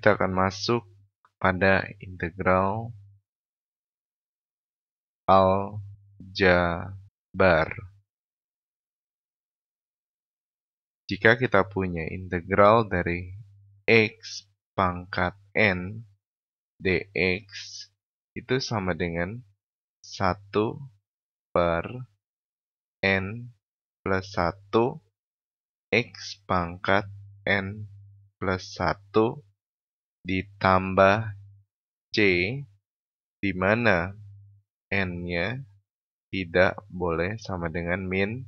kita akan masuk pada integral aljabar. Jika kita punya integral dari x pangkat n dx itu sama dengan 1 per n plus 1 x pangkat n plus 1 ditambah C di mana N-nya tidak boleh sama dengan min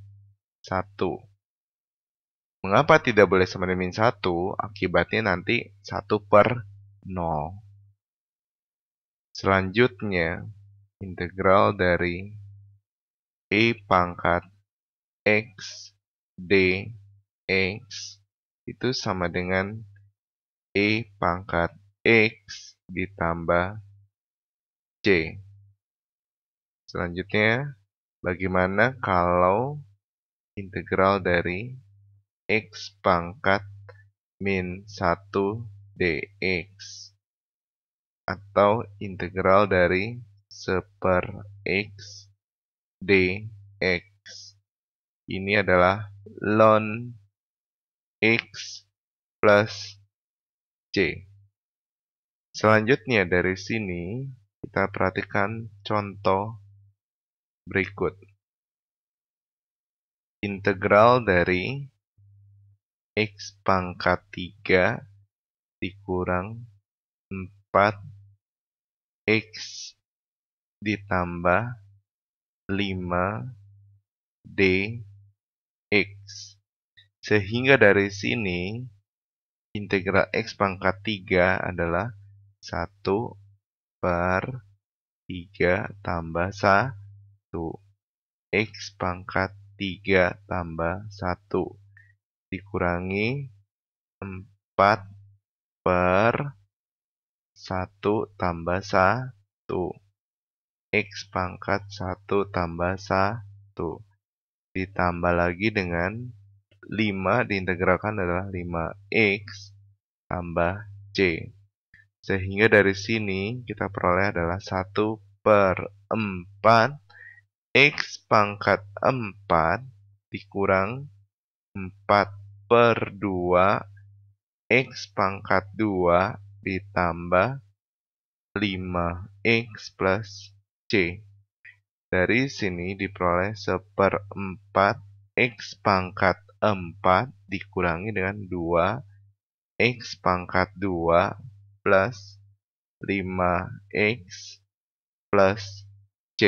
1. Mengapa tidak boleh sama dengan min 1? Akibatnya nanti 1 per 0. Selanjutnya, integral dari E pangkat X D, e X, itu sama dengan E pangkat X ditambah C. Selanjutnya, bagaimana kalau integral dari X pangkat min 1 dx atau integral dari seper x dx. Ini adalah ln x plus C. Selanjutnya dari sini kita perhatikan contoh berikut. Integral dari x pangkat 3 dikurang 4 x ditambah 5 dx. Sehingga dari sini integral x pangkat 3 adalah 1 per 3 tambah 1. x pangkat 3 tambah 1 dikurangi 4 per 1 tambah 1. x pangkat 1 tambah 1 ditambah lagi dengan 5 diintegralkan adalah 5x tambah c. Sehingga dari sini kita peroleh adalah 1 per 4 x pangkat 4 dikurang 4 per 2 x pangkat 2 ditambah 5x plus c. Dari sini diperoleh seperempat x pangkat 4 dikurangi dengan 2 X pangkat 2 plus 5X plus C.